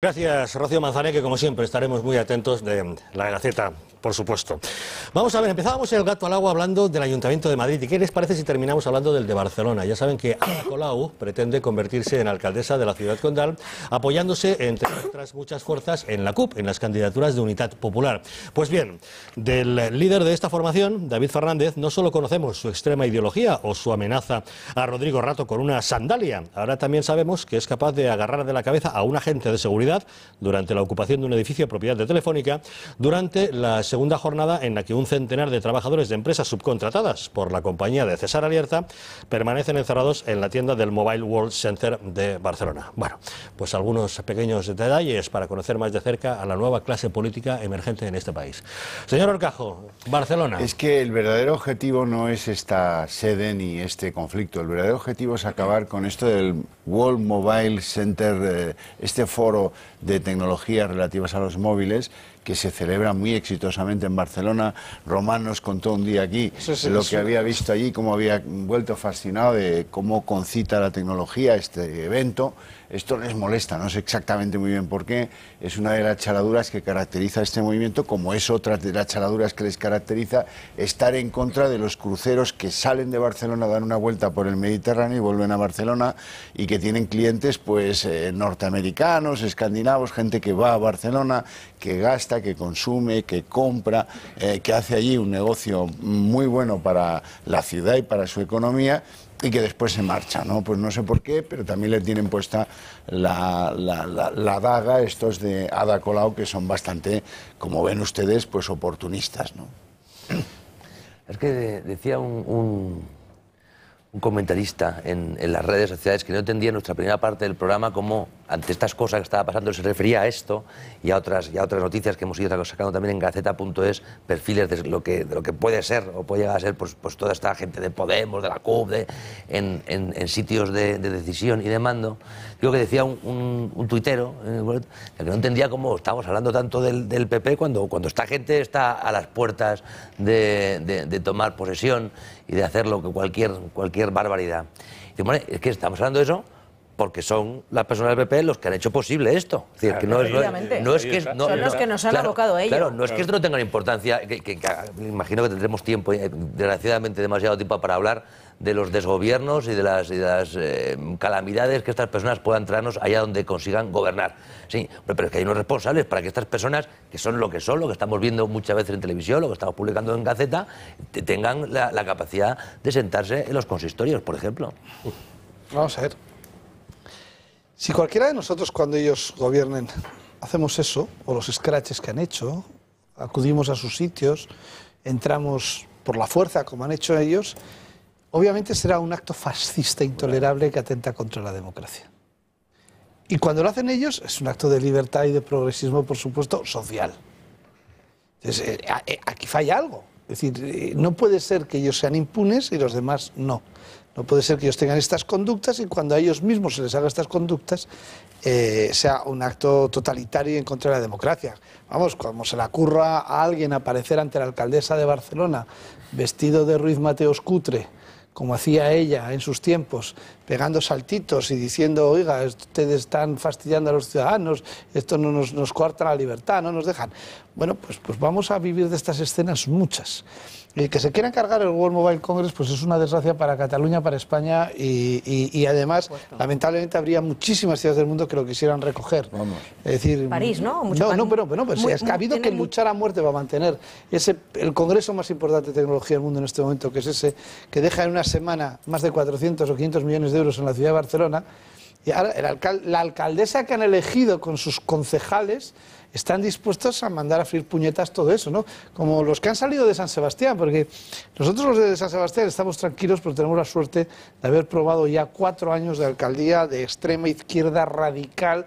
Gracias, Rocío Manzané, que como siempre estaremos muy atentos de mm, la Gaceta, por supuesto. Vamos a ver, empezábamos el gato al agua hablando del Ayuntamiento de Madrid. ¿Y qué les parece si terminamos hablando del de Barcelona? Ya saben que Ana Colau pretende convertirse en alcaldesa de la ciudad condal, apoyándose, entre otras muchas fuerzas, en la CUP, en las candidaturas de Unidad Popular. Pues bien, del líder de esta formación, David Fernández, no solo conocemos su extrema ideología o su amenaza a Rodrigo Rato con una sandalia, ahora también sabemos que es capaz de agarrar de la cabeza a un agente de seguridad durante la ocupación de un edificio propiedad de Telefónica durante la segunda jornada en la que un centenar de trabajadores de empresas subcontratadas por la compañía de César Alierta permanecen encerrados en la tienda del Mobile World Center de Barcelona. Bueno, pues algunos pequeños detalles para conocer más de cerca a la nueva clase política emergente en este país. Señor Orcajo, Barcelona. Es que el verdadero objetivo no es esta sede ni este conflicto. El verdadero objetivo es acabar con esto del World Mobile Center, eh, este foro de tecnologías relativas a los móviles que se celebra muy exitosamente en Barcelona. Román nos contó un día aquí lo que había visto allí, cómo había vuelto fascinado de cómo concita la tecnología este evento. Esto les molesta, no sé exactamente muy bien por qué. Es una de las charaduras que caracteriza este movimiento, como es otra de las charaduras que les caracteriza estar en contra de los cruceros que salen de Barcelona, dan una vuelta por el Mediterráneo y vuelven a Barcelona y que tienen clientes pues eh, norteamericanos, escandinavos, gente que va a Barcelona, que gasta que consume, que compra, eh, que hace allí un negocio muy bueno para la ciudad y para su economía y que después se marcha, ¿no? Pues no sé por qué, pero también le tienen puesta la, daga estos de Ada Colau, que son bastante, como ven ustedes, pues oportunistas, ¿no? Es que decía un, comentarista en, en, las redes sociales que no entendía nuestra primera parte del programa como ante estas cosas que estaba pasando se refería a esto y a otras, y otras noticias que hemos ido sacando también en Gaceta.es, perfiles de lo, que, lo que puede ser o puede llegar a ser pues, pues, toda esta gente de Podemos, de la CUP, de, en, sitios de, decisión y de mando. ...creo que decía un, un, tuitero, el eh, que no entendía cómo estamos hablando tanto del, PP cuando, cuando esta gente está a las puertas de, tomar posesión y de hacer lo que cualquier, cualquier barbaridad. Y, bueno, es que estamos hablando de eso porque son las personas del PP los que han hecho posible esto. Es que no es, que son los que nos han abocado a Claro, no es que esto no tenga importancia, imagino que tendremos tiempo, eh, desgraciadamente demasiado tiempo para hablar de los desgobiernos y de las, eh, calamidades que estas personas puedan traernos allá donde consigan gobernar. Sí, pero es que hay unos responsables para que estas personas, que son lo que son, lo que estamos viendo muchas veces en televisión, lo que estamos publicando en Gaceta, tengan la capacidad de sentarse en los consistorios, por ejemplo. Vamos a ver. Si cualquiera de nosotros cuando ellos gobiernen hacemos eso, o los scratches que han hecho, acudimos a sus sitios, entramos por la fuerza como han hecho ellos, obviamente será un acto fascista intolerable que atenta contra la democracia. Y cuando lo hacen ellos es un acto de libertad y de progresismo, por supuesto, social. Entonces, eh, eh, aquí falla algo. Es decir, eh, no puede ser que ellos sean impunes y los demás no. No puede ser que ellos tengan estas conductas y cuando a ellos mismos se les haga estas conductas eh, sea un acto totalitario en contra de la democracia. Vamos, como se le ocurra a alguien aparecer ante la alcaldesa de Barcelona vestido de Ruiz Mateos Cutre como hacía ella en sus tiempos, pegando saltitos y diciendo, oiga, ustedes están fastidiando a los ciudadanos, esto no nos, nos la libertad, no nos dejan. Bueno, pues, pues vamos a vivir de estas escenas muchas. El que se quiera cargar el World Mobile Congress pues es una desgracia para Cataluña, para España y, y, además, lamentablemente, habría muchísimas ciudades del mundo que lo quisieran recoger. Es decir, París, ¿no? no, no, pero, bueno, pues es que ha habido que luchar a muerte a mantener ese, el congreso más importante de tecnología del mundo en este momento, que es ese, que deja en una semana más de 400 o 500 millones de euros en la ciudad de Barcelona. Y ahora la alcaldesa que han elegido con sus concejales están dispuestos a mandar a frir puñetas todo eso, ¿no? Como los que han salido de San Sebastián, porque nosotros los de San Sebastián estamos tranquilos, pero tenemos la suerte de haber probado ya cuatro años de alcaldía de extrema izquierda radical